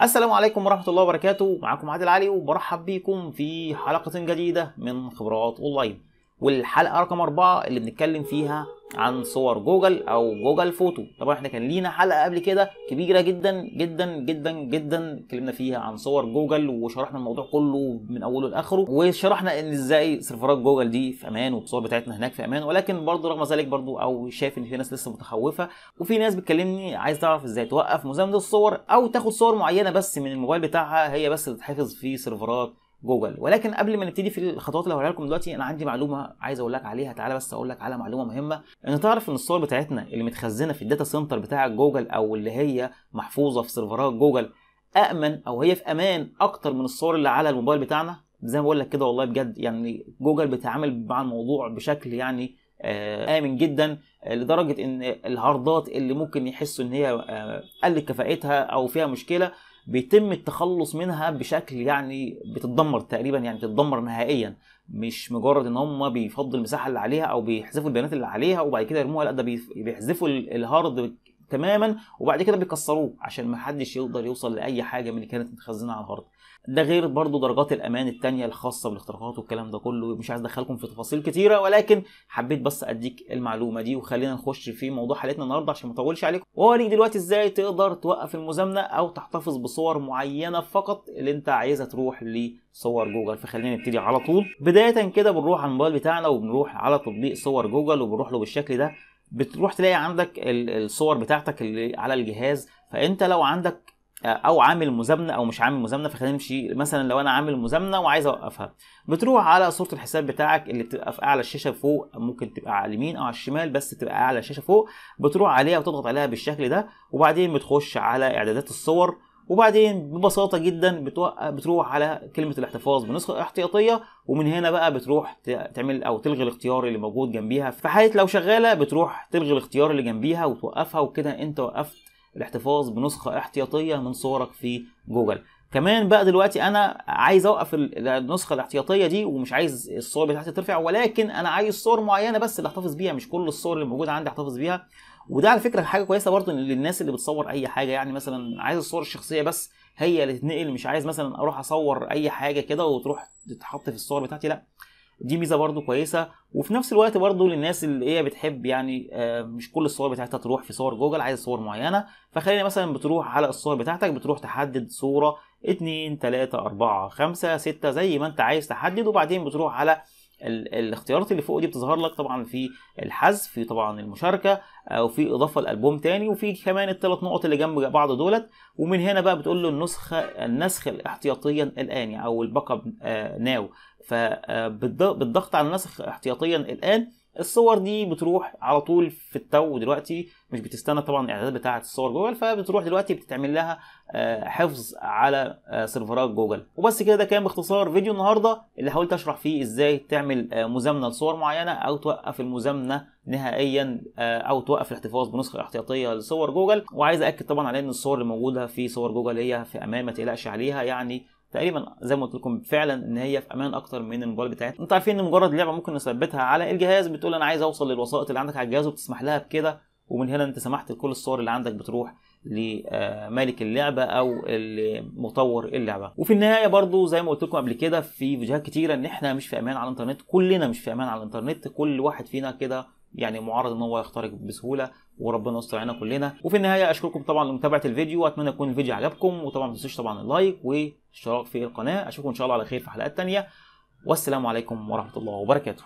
السلام عليكم ورحمة الله وبركاته معكم عادل علي وبرحب بيكم في حلقة جديدة من خبرات اونلاين والحلقة رقم أربعة اللي بنتكلم فيها عن صور جوجل او جوجل فوتو طبعا احنا كان لينا حلقه قبل كده كبيره جدا جدا جدا جدا اتكلمنا فيها عن صور جوجل وشرحنا الموضوع كله من اوله لاخره وشرحنا ان ازاي سيرفرات جوجل دي في امان والصور بتاعتنا هناك في امان ولكن برضه رغم ذلك برضه او شايف ان في ناس لسه متخوفه وفي ناس بتكلمني عايز تعرف ازاي توقف مزامده الصور او تاخد صور معينه بس من الموبايل بتاعها هي بس تتحفظ في سيرفرات جوجل ولكن قبل ما نبتدي في الخطوات اللي هوريها لكم دلوقتي انا عندي معلومه عايز اقول لك عليها تعالى بس اقول لك على معلومه مهمه ان تعرف ان الصور بتاعتنا اللي متخزنه في الداتا سنتر بتاع جوجل او اللي هي محفوظه في سيرفرات جوجل امن او هي في امان اكتر من الصور اللي على الموبايل بتاعنا زي ما بقول لك كده والله بجد يعني جوجل بتتعامل مع الموضوع بشكل يعني آه، امن جدا لدرجه ان الهاردات اللي ممكن يحسوا ان هي آه، قلت كفاءتها او فيها مشكله بيتم التخلص منها بشكل يعني بتتدمر تقريبا يعني بتتدمر نهائيا مش مجرد ان هم بيفضوا المساحه اللي عليها او بيحذفوا البيانات اللي عليها وبعد كده يرموها لا ده بيحذفوا الهارد تماما وبعد كده بيكسروه عشان ما حدش يقدر يوصل لاي حاجه من اللي كانت متخزنه على الهارد ده غير برضو درجات الامان التانية الخاصه بالاختراقات والكلام ده كله مش عايز ادخلكم في تفاصيل كتيره ولكن حبيت بس اديك المعلومه دي وخلينا نخش في موضوع حلقتنا النهارده عشان ما اطولش عليكم ووريك دلوقتي ازاي تقدر توقف المزامنه او تحتفظ بصور معينه فقط اللي انت عايزها تروح لصور جوجل فخلينا نبتدي على طول بدايه كده بنروح على الموبايل بتاعنا وبنروح على تطبيق صور جوجل وبنروح له بالشكل ده بتروح تلاقي عندك الصور بتاعتك اللي على الجهاز فانت لو عندك او عامل مزامنه او مش عامل مزامنه فخلينا نمشي مثلا لو انا عامل مزامنه وعايز اوقفها بتروح على صوره الحساب بتاعك اللي بتبقى في اعلى الشاشه فوق ممكن تبقى على اليمين او على الشمال بس تبقى اعلى الشاشه فوق بتروح عليها وتضغط عليها بالشكل ده وبعدين بتخش على اعدادات الصور وبعدين ببساطه جدا بتروح على كلمه الاحتفاظ بنسخه احتياطيه ومن هنا بقى بتروح تعمل او تلغي الاختيار اللي موجود جنبيها في حاله لو شغاله بتروح تلغي الاختيار اللي جنبيها وتوقفها وكده انت وقفت الاحتفاظ بنسخه احتياطيه من صورك في جوجل كمان بقى دلوقتي انا عايز اوقف النسخه الاحتياطيه دي ومش عايز الصور بتاعتي ترفع ولكن انا عايز صور معينه بس اللي احتفظ بيها مش كل الصور اللي موجوده عندي احتفظ بيها وده على فكره حاجه كويسه برضو للناس اللي بتصور اي حاجه يعني مثلا عايز الصور الشخصيه بس هي اللي تتنقل مش عايز مثلا اروح اصور اي حاجه كده وتروح تتحط في الصور بتاعتي لا دي ميزه برده كويسه وفي نفس الوقت برده للناس اللي هي بتحب يعني آه، مش كل الصور بتاعتها تروح في صور جوجل عايز صور معينه فخلينا مثلا بتروح على الصور بتاعتك بتروح تحدد صوره 2 3 4 5 6 زي ما انت عايز تحدد وبعدين بتروح على الاختيارات اللي فوق دي بتظهر لك طبعا في الحذف في طبعا المشاركه آه، وفي اضافه لالبوم تاني وفي كمان الثلاث نقط اللي جنب بعض دولت ومن هنا بقى بتقول له النسخه النسخ احتياطيا الان يعني او الباك اب آه، ناو فبالضغط آه، على النسخ احتياطيا الان الصور دي بتروح على طول في التو دلوقتي مش بتستنى طبعا الاعدادات بتاعه الصور جوجل فبتروح دلوقتي بتتعمل لها آه، حفظ على آه، سيرفرات جوجل وبس كده ده كان باختصار فيديو النهارده اللي حاولت اشرح فيه ازاي تعمل آه، مزامنه لصور معينه او توقف المزامنه نهائيا او توقف الاحتفاظ بنسخه احتياطيه لصور جوجل وعايز اكد طبعا على ان الصور اللي موجوده في صور جوجل هي في امان ما تقلقش عليها يعني تقريبا زي ما قلت لكم فعلا ان هي في امان اكتر من الموبايل بتاعتنا انتوا عارفين ان مجرد لعبه ممكن نثبتها على الجهاز بتقول انا عايز اوصل للوسائط اللي عندك على الجهاز وبتسمح لها بكده ومن هنا انت سمحت لكل الصور اللي عندك بتروح لمالك آه، اللعبه او مطور اللعبه وفي النهايه برضو زي ما قلت لكم قبل كده في فيديوهات كتيره ان احنا مش في امان على الانترنت كلنا مش في امان على الانترنت كل واحد فينا كده يعني معرض ان هو يخترق بسهوله وربنا يستر علينا كلنا وفي النهايه اشكركم طبعا لمتابعه الفيديو واتمنى يكون الفيديو عجبكم وطبعا ما تنسوش طبعا اللايك والاشتراك في القناه اشوفكم ان شاء الله على خير في حلقات ثانيه والسلام عليكم ورحمه الله وبركاته